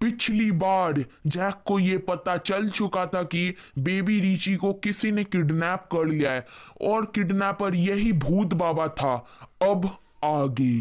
पिछली बार जैक को ये पता चल चुका था कि बेबी रिची को किसी ने किडनैप कर लिया है और किडनैपर यही भूत बाबा था अब आगे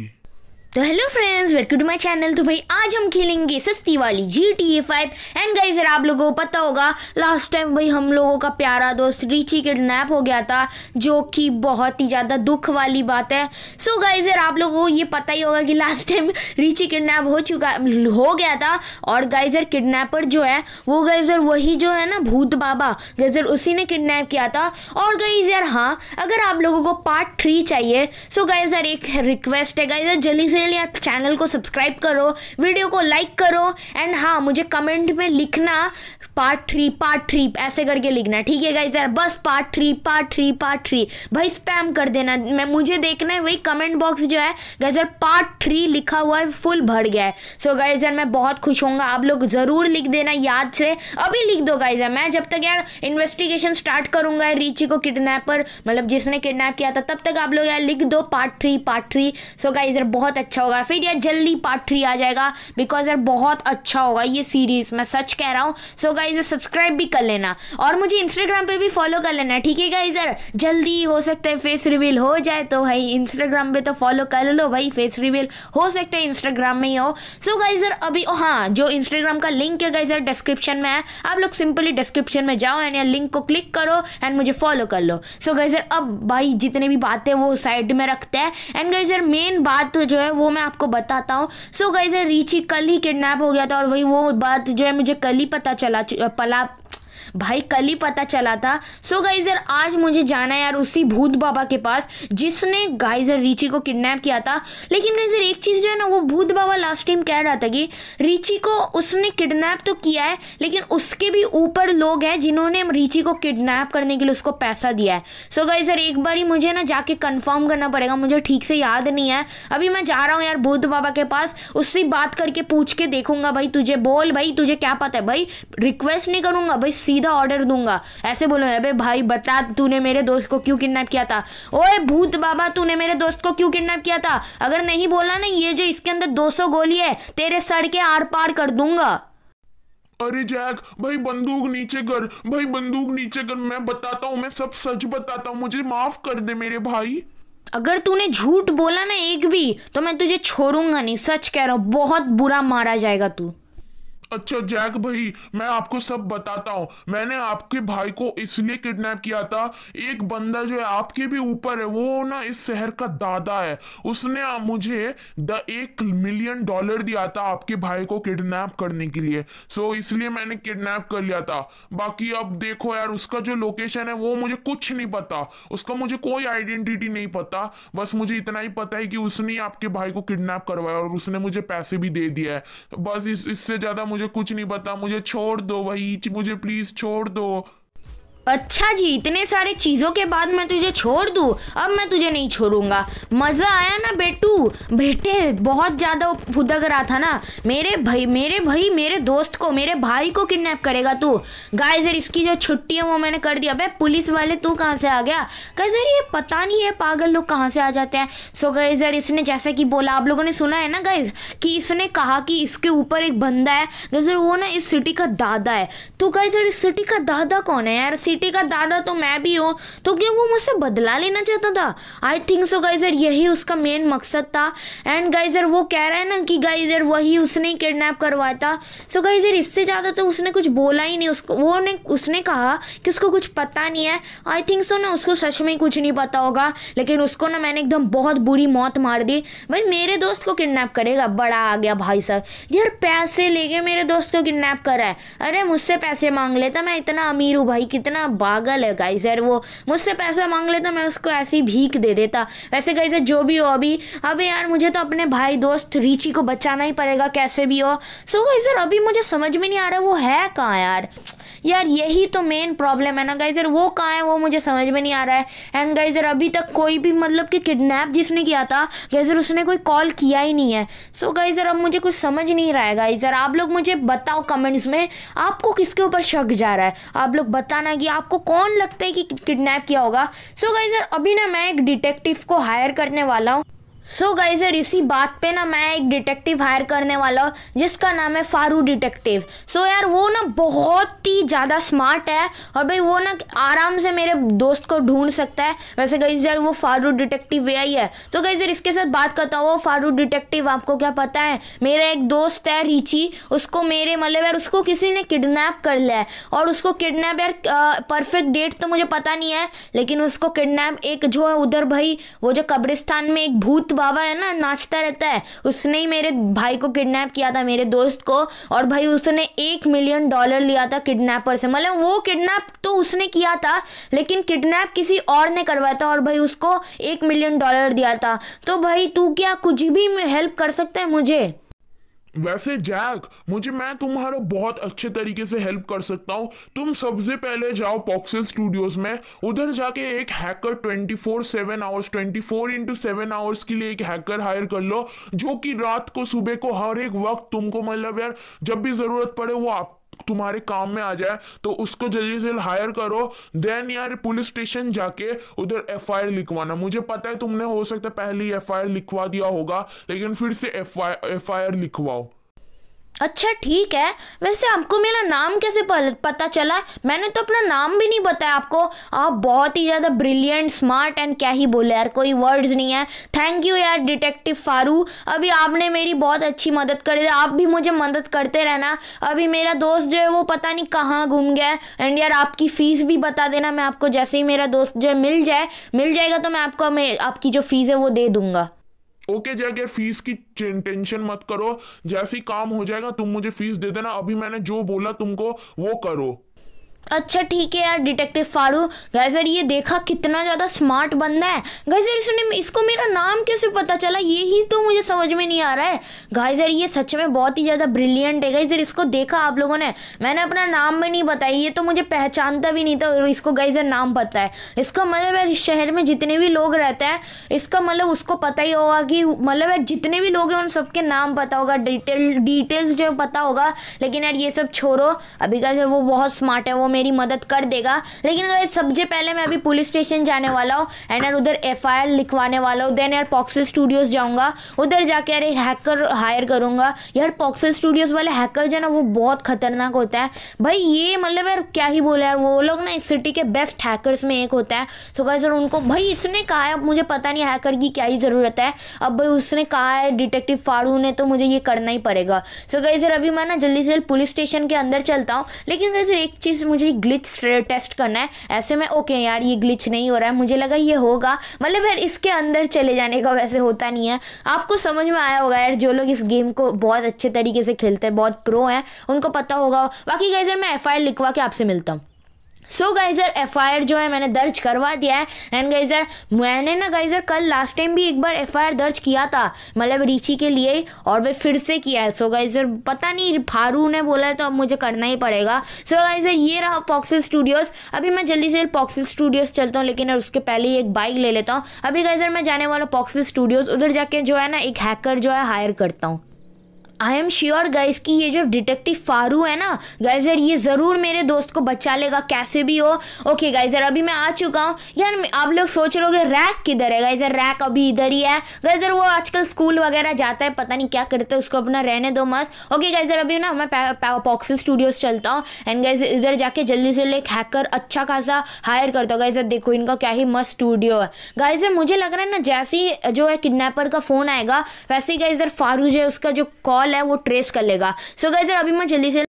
तो hello friends welcome to my channel तो भाई आज हम खेलेंगे सस्ती वाली G T A five end गई फिर आप लोगों को पता होगा लास्ट टाइम भाई हम लोगों का प्यारा दोस्त रिची किडनैप हो गया था जो कि बहुत ही ज़्यादा दुख वाली बात है सो so गाइज आप लोगों को ये पता ही होगा कि लास्ट टाइम रिची किडनैप हो चुका हो गया था और गाइजर किडनेपर जो है वो गाइजर वही जो है ना भूत बाबा गाइजर उसी ने किडनैप किया था और गाइजर हाँ अगर आप लोगों को पार्ट थ्री चाहिए सो गाइजर एक रिक्वेस्ट है गाइजर जल्दी से या चैनल को सब्सक्राइब करो वीडियो को लाइक करो एंड हाँ मुझे कमेंट में लिखना पार्ट थ्री पार्ट थ्री ऐसे करके लिखना ठीक है गाइज यार बस part three part three part three भाई स्पैम कर देना मैं मुझे देखना है वही कमेंट बॉक्स जो है गाइज यार पार्ट थ्री लिखा हुआ है फुल भर गया है सो गाइज यार मैं बहुत खुश होऊंगा आप लोग ज़रूर लिख देना याद से अभी लिख दो गाइज यार मैं जब तक यार इन्वेस्टिगेशन स्टार्ट करूंगा रिची को किडनेपर मतलब जिसने किडनैप किया था तब तक आप लोग यार लिख दो part three part three so guys यार बहुत अच्छा अच्छा होगा फिर यार जल्दी पार्ट थ्री आ जाएगा बिकॉज यार बहुत अच्छा होगा ये सीरीज़ मैं सच कह रहा हूँ सो गाइज सब्सक्राइब भी कर लेना और मुझे इंस्टाग्राम पे भी फॉलो कर लेना ठीक है गाइज यार जल्दी हो सकता है फेस रिवील हो जाए तो भाई इंस्टाग्राम पे तो फॉलो कर लो भाई फेस रिवील हो सकता है इंस्टाग्राम में ही हो सो so गाइज यार अभी हाँ जो इंस्टाग्राम का लिंक है गाइज यार डिस्क्रिप्शन में है आप लोग सिंपली डिस्क्रिप्शन में जाओ एंड यार लिंक को क्लिक करो एंड मुझे फॉलो कर लो सो so गाइज यार अब भाई जितने भी बातें वो साइड में रखते हैं एंड गाइज यार मेन बात जो है वो मैं आपको बताता हूँ सो गई से रीची कल ही किडनैप हो गया था और वही वो बात जो है मुझे कल ही पता चला पला भाई कल ही पता चला था सो गाइज यार आज मुझे जाना है यार उसी भूत बाबा के पास जिसने गाइजर रिची को किडनैप किया था लेकिन गाइजर एक चीज़ जो है ना वो भूत बाबा लास्ट टाइम कह रहा था कि रिची को उसने किडनैप तो किया है लेकिन उसके भी ऊपर लोग हैं जिन्होंने रिची को किडनैप करने के लिए उसको पैसा दिया है सो गाइज यार एक बार ही मुझे ना जाके कन्फर्म करना पड़ेगा मुझे ठीक से याद नहीं है अभी मैं जा रहा हूँ यार भूत बाबा के पास उससे बात करके पूछ के देखूंगा भाई तुझे बोल भाई तुझे क्या पता है भाई रिक्वेस्ट नहीं करूँगा भाई सीधा ऑर्डर दूंगा ऐसे बोलो अबे भाई बता तूने मेरे दोस्त को क्यों किडनैप किया था ओए भूत बाबा तूने मेरे दोस्त को क्यों किडनैप किया था अगर नहीं बोला ना ये जो इसके अंदर 200 गोली है तेरे सर के आर पार कर दूंगा अरे जैक भाई बंदूक नीचे कर भाई बंदूक नीचे कर मैं बताता हूँ मैं सब सच बताता हूँ मुझे माफ कर दे मेरे भाई अगर तूने झूठ बोला ना एक भी तो मैं तुझे छोड़ूंगा नहीं सच कह रहा हूँ बहुत बुरा मारा जाएगा तू अच्छा जैक भाई मैं आपको सब बताता हूँ मैंने आपके भाई को इसलिए किडनैप किया था एक बंदा जो है आपके भी ऊपर है वो ना इस शहर का दादा है उसने मुझे द एक मिलियन डॉलर दिया था आपके भाई को किडनैप करने के लिए सो इसलिए मैंने किडनैप कर लिया था बाकी अब देखो यार उसका जो लोकेशन है वो मुझे कुछ नहीं पता उसका मुझे कोई आइडेंटिटी नहीं पता बस मुझे इतना ही पता है कि उसने आपके भाई को किडनैप करवाया और उसने मुझे पैसे भी दे दिया है बस इससे ज़्यादा मुझे मुझे कुछ नहीं पता मुझे छोड़ दो भाई मुझे प्लीज छोड़ दो अच्छा जी इतने सारे चीज़ों के बाद मैं तुझे छोड़ दू अब मैं तुझे नहीं छोड़ूंगा मज़ा आया ना बेटू बेटे बहुत ज़्यादा फुदक रहा था ना मेरे भाई मेरे भाई मेरे दोस्त को मेरे भाई को किडनैप करेगा तू गाय इसकी जो छुट्टी है वो मैंने कर दिया भाई पुलिस वाले तू कहाँ से आ गया गाय सर ये पता नहीं है पागल लोग कहाँ से आ जाते हैं सो गए सर इसने जैसा कि बोला आप लोगों ने सुना है ना गाइज कि इसने कहा कि इसके ऊपर एक बंदा है वो ना इस सिटी का दादा है तो गाय सर इस सिटी का दादा कौन है यार सिटी चीटी का दादा तो मैं भी हूँ तो क्या वो मुझसे बदला लेना चाहता था आई थिंक सो गाइजर यही उसका मेन मकसद था एंड गाइजर वो कह रहा है ना कि गाइजर वही उसने किडनैप करवाया था सो गाइजर इससे ज़्यादा तो उसने कुछ बोला ही नहीं उसको वो ने उसने कहा कि उसको कुछ पता नहीं है आई थिंक सो ना उसको सच में कुछ नहीं पता होगा लेकिन उसको ना मैंने एकदम बहुत बुरी मौत मार दी भाई मेरे दोस्त को किडनैप करेगा बड़ा आ गया भाई साहब यार पैसे लेके मेरे दोस्त को किडनैप रहा है अरे मुझसे पैसे मांग लेता मैं इतना अमीर हूँ भाई कितना इतना पागल है गाइस यार वो मुझसे पैसा मांग लेता मैं उसको ऐसी भीख दे देता वैसे गाइस यार जो भी हो अभी अबे यार मुझे तो अपने भाई दोस्त रिची को बचाना ही पड़ेगा कैसे भी हो सो गाइस यार अभी मुझे समझ में नहीं आ रहा वो है कहाँ यार यार यही तो मेन प्रॉब्लम है ना गाइजर वो कहाँ है वो मुझे समझ में नहीं आ रहा है एंड गाइजर अभी तक कोई भी मतलब कि किडनैप जिसने किया था गाइजर उसने कोई कॉल किया ही नहीं है सो so, गाइजर अब मुझे कुछ समझ नहीं रहा है गाइजर आप लोग मुझे बताओ कमेंट्स में आपको किसके ऊपर शक जा रहा है आप लोग बताना कि आपको कौन लगता है कि किडनैप किया होगा सो so गाइज अभी ना मैं एक डिटेक्टिव को हायर करने वाला हूँ सो so गाइजर इसी बात पे ना मैं एक डिटेक्टिव हायर करने वाला हूँ जिसका नाम है फारू डिटेक्टिव सो so यार वो ना बहुत ही ज़्यादा स्मार्ट है और भाई वो ना आराम से मेरे दोस्त को ढूंढ सकता है वैसे गाइजर वो फारू डिटेक्टिव वे ही है सो so गाइजर इसके साथ बात करता हूँ फारू डिटेक्टिव आपको क्या पता है मेरा एक दोस्त है रिची उसको मेरे मतलब यार उसको किसी ने किडनेप कर लिया है और उसको किडनेप यार परफेक्ट डेट तो मुझे पता नहीं है लेकिन उसको किडनेप एक जो है उधर भाई वो जो कब्रिस्तान में एक भूत बाबा है ना नाचता रहता है उसने ही मेरे भाई को किडनैप किया था मेरे दोस्त को और भाई उसने एक मिलियन डॉलर लिया था किडनैपर से मतलब वो किडनैप तो उसने किया था लेकिन किडनैप किसी और ने करवाया था और भाई उसको एक मिलियन डॉलर दिया था तो भाई तू क्या कुछ भी हेल्प कर सकता है मुझे वैसे जैक मुझे मैं तुम्हारा बहुत अच्छे तरीके से हेल्प कर सकता हूँ तुम सबसे पहले जाओ पॉक्सल स्टूडियोज में उधर जाके एक hacker twenty four seven hours twenty four into seven hours के लिए एक हैकर हायर कर लो जो कि रात को सुबह को हर एक वक्त तुमको मतलब यार जब भी ज़रूरत पड़े वो आप तुम्हारे काम में आ जाए तो उसको जल्दी से हायर करो देन यार पुलिस स्टेशन जाके उधर एफ आई आर लिखवाना मुझे पता है तुमने हो सकता है पहले ही एफ आई आर लिखवा दिया होगा लेकिन फिर से एफ आई आर लिखवाओ अच्छा ठीक है वैसे आपको मेरा नाम कैसे पता चला मैंने तो अपना नाम भी नहीं बताया आपको आप बहुत ही ज़्यादा ब्रिलियंट स्मार्ट एंड क्या ही बोले यार कोई वर्ड्स नहीं है थैंक यू यार डिटेक्टिव फारू अभी आपने मेरी बहुत अच्छी मदद कर दी आप भी मुझे मदद करते रहना अभी मेरा दोस्त जो है वो पता नहीं कहाँ घूम गया एंड यार आपकी फ़ीस भी बता देना मैं आपको जैसे ही मेरा दोस्त जो है मिल जाए मिल जाएगा तो मैं आपको मैं आपकी जो फ़ीस है वो दे दूँगा ओके जाके फीस की टेंशन मत करो जैसे काम हो जाएगा तुम मुझे फीस दे देना अभी मैंने जो बोला तुमको वो करो अच्छा ठीक है यार डिटेक्टिव फारू गैज़र यार ये देखा कितना ज़्यादा स्मार्ट बंदा है गैजर यार इसने इसको मेरा नाम कैसे पता चला ये ही तो मुझे समझ में नहीं आ रहा है गाइस यार ये सच में बहुत ही ज़्यादा ब्रिलियंट है गाइस यार इसको देखा आप लोगों ने मैंने अपना नाम भी नहीं बताया ये तो मुझे पहचानता भी नहीं था इसको गाइस यार नाम पता है इसका मतलब यार इस शहर में जितने भी लोग रहते हैं इसका मतलब उसको पता ही होगा कि मतलब यार जितने भी लोग हैं उन सबके नाम पता होगा डिटेल डिटेल्स जो पता होगा लेकिन यार ये सब छोड़ो अभी गाइस वो बहुत स्मार्ट है वो मेरी मदद कर देगा लेकिन अगर सबसे पहले मैं अभी पुलिस स्टेशन जाने वाला हूँ एंड यार उधर एफ लिखवाने वाला हूँ देन यार पॉक्सल स्टूडियोज़ जाऊँगा उधर जाके यार हैकर हायर करूँगा यार पॉक्सल स्टूडियोज़ वाले हैकर जो ना वो बहुत ख़तरनाक होता है भाई ये मतलब यार क्या ही बोला यार वो लोग ना इस सिटी के बेस्ट हैकर्स में एक होता है तो गाइस सर उनको भाई इसने कहा है अब मुझे पता नहीं हैकर की क्या ही ज़रूरत है अब भाई उसने कहा है डिटेक्टिव फाड़ू ने तो मुझे ये करना ही पड़ेगा सो so गाइस यार अभी मैं ना जल्दी से जल्द पुलिस स्टेशन के अंदर चलता हूँ लेकिन कहीं सर एक चीज़ मुझे मुझे ग्लिच टेस्ट करना है ऐसे में ओके यार ये ग्लिच नहीं हो रहा है मुझे लगा ये होगा मतलब यार इसके अंदर चले जाने का वैसे होता नहीं है आपको समझ में आया होगा यार जो लोग इस गेम को बहुत अच्छे तरीके से खेलते हैं बहुत प्रो हैं उनको पता होगा बाकी गाइजर मैं एफ लिखवा के आपसे मिलता हूँ सो गाइजर एफ जो है मैंने दर्ज करवा दिया है एंड गाइजर मैंने ना गाइजर कल लास्ट टाइम भी एक बार एफ दर्ज किया था मतलब रिची के लिए और मैं फिर से किया है सो so, गाइजर पता नहीं फारू ने बोला है तो अब मुझे करना ही पड़ेगा सो so, गाइजर ये रहा पॉक्सिस स्टूडियोज़ अभी मैं जल्दी से पॉक्सिस स्टूडियोज़ चलता हूँ लेकिन उसके पहले ही एक बाइक ले लेता हूँ अभी गाइजर मैं जाने वाला पॉक्सिस स्टूडियोज़ उधर जाके जो है ना एक हैकर जो है हायर करता हूँ आई एम श्योर गाइज कि ये जो डिटेक्टिव फारू है ना गाइज यार ये ज़रूर मेरे दोस्त को बचा लेगा कैसे भी हो ओके गाइज यार अभी मैं आ चुका हूँ यार आप लोग सोच रहे हो रैक किधर है गाइजर यार रैक अभी इधर ही है गाइस यार वो आजकल स्कूल वगैरह जाता है पता नहीं क्या करते उसको अपना रहने दो मस्त ओके गाइस यार अभी ना मैं पॉक्सल स्टूडियोज चलता हूँ एंड गाइज इधर जाके जल्दी से एक हैकर अच्छा खासा हायर करता हूँ गाइज देखो इनका क्या ही मस्त स्टूडियो है गाइज मुझे लग रहा है ना जैसे ही जो है किडनेपर का फ़ोन आएगा वैसे ही गाइज फारू जो है उसका जो कॉल कॉल है वो ट्रेस कर लेगा सो so, गैजर अभी मैं जल्दी से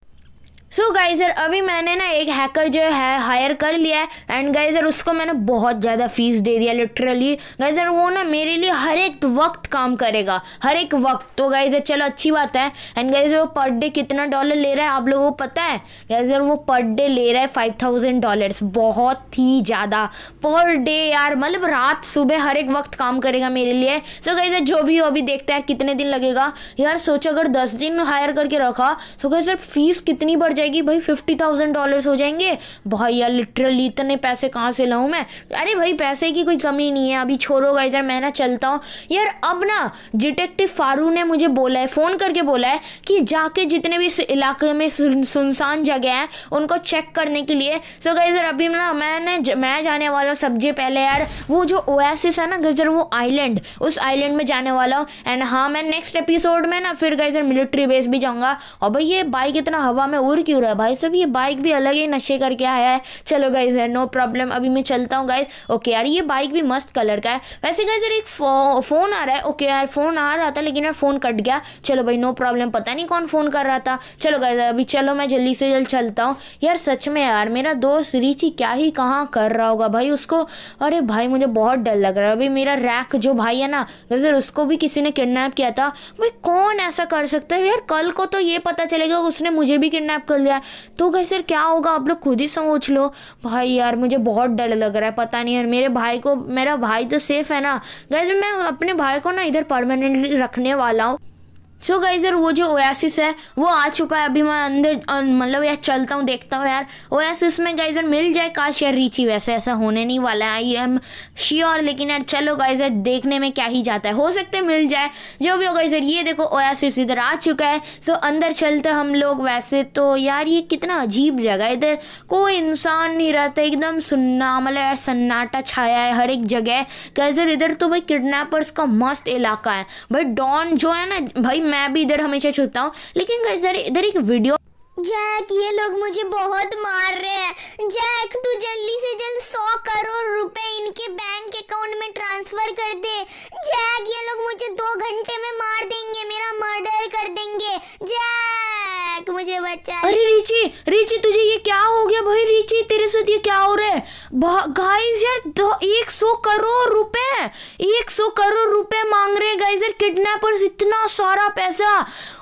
सो so सर अभी मैंने ना एक हैकर जो है हायर कर लिया है एंड गाइजर उसको मैंने बहुत ज़्यादा फीस दे दिया लिटरली गाइज वो ना मेरे लिए हर एक वक्त काम करेगा हर एक वक्त तो गाइजर चलो अच्छी बात है एंड गाइजर वो पर डे कितना डॉलर ले रहा है आप लोगों को पता है गाइज वो पर डे ले रहा है फाइव थाउजेंड डॉलर्स बहुत ही ज़्यादा पर डे यार मतलब रात सुबह हर एक वक्त काम करेगा मेरे लिए सो गाइज जो भी हो अभी देखते हैं कितने दिन लगेगा यार सोचो अगर दस दिन हायर करके रखा सो गाइज सर फीस कितनी बढ़ जाएगी भाई फिफ्टी थाउजेंड डॉलर हो जाएंगे भाई यार लिटरली इतने पैसे कहाँ से लाऊँ मैं अरे भाई पैसे की कोई कमी नहीं है अभी छोड़ो गाइज यार मैं ना चलता हूँ यार अब ना डिटेक्टिव फारू ने मुझे बोला है फ़ोन करके बोला है कि जाके जितने भी इलाके में सुनसान जगह हैं उनको चेक करने के लिए सो गाइज यार अभी ना मैंने मैं जाने वाला हूँ सबसे पहले यार वो जो ओएसिस है ना गजर वो आइलैंड उस आइलैंड में जाने वाला हूँ एंड हाँ मैं नेक्स्ट एपिसोड में ना फिर गजर मिलिट्री बेस भी जाऊँगा और भाई ये बाइक इतना हवा में उड़ क्यों रहा है भाई सब ये बाइक भी अलग ही नशे करके आया है चलो गाइज है नो प्रॉब्लम अभी मैं चलता हूँ गाइज ओके यार ये बाइक भी मस्त कलर का है वैसे गाइज यार एक फ़ोन आ रहा है ओके यार फ़ोन आ रहा था लेकिन यार फ़ोन कट गया चलो भाई नो प्रॉब्लम पता नहीं कौन फ़ोन कर रहा था चलो गाइज अभी चलो मैं जल्दी से जल्द चलता हूँ यार सच में यार मेरा दोस्त रिची क्या ही कहाँ कर रहा होगा भाई उसको अरे भाई मुझे बहुत डर लग रहा है अभी मेरा रैक जो भाई है ना गाइजर उसको भी किसी ने किडनेप किया था भाई कौन ऐसा कर सकता है यार कल को तो ये पता चलेगा उसने मुझे भी किडनेप कर कर लिया तो कैसे क्या होगा आप लोग खुद ही सोच लो भाई यार मुझे बहुत डर लग रहा है पता नहीं यार मेरे भाई को मेरा भाई तो सेफ़ है ना गैस मैं अपने भाई को ना इधर परमानेंटली रखने वाला हूँ सो so गाइजर वो जो ओयासिस है वो आ चुका है अभी मैं अंदर मतलब यार चलता हूँ देखता हूँ यार ओयासिस में गाइजर मिल जाए काश यार रीची वैसे ऐसा होने नहीं वाला है आई एम श्योर लेकिन यार चलो गाइजर देखने में क्या ही जाता है हो सकते मिल जाए जो भी हो गाइजर ये देखो ओयासिस इधर आ चुका है सो so अंदर चलते हम लोग वैसे तो यार ये कितना अजीब जगह है इधर कोई इंसान नहीं रहता एकदम सुनना मतलब यार सन्नाटा छाया है हर एक जगह गाइजर इधर तो भाई किडनेपर्स का मस्त इलाका है भाई डॉन जो है ना भाई मैं भी इधर हमेशा छुपता हूँ लेकिन इधर इधर एक वीडियो जैक ये लोग मुझे बहुत मार रहे हैं जैक तू जल्दी से जल्द सौ करोड़ रुपए इनके बैंक अकाउंट में ट्रांसफर कर दे जैक ये लोग मुझे दो घंटे में मार देंगे मेरा मर्डर कर देंगे जैक मालिक मुझे बचा अरे रिची रिची तुझे ये क्या हो गया भाई रिची तेरे साथ ये क्या हो रहा है गाइस यार एक सौ करोड़ रुपए एक सौ करोड़ रुपए मांग रहे हैं गाइस यार किडनैपर्स इतना सारा पैसा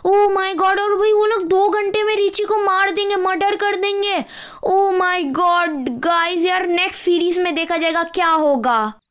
ओ माय गॉड और भाई वो लोग दो घंटे में रिची को मार देंगे मर्डर कर देंगे ओ माय गॉड गाइस यार नेक्स्ट सीरीज में देखा जाएगा क्या होगा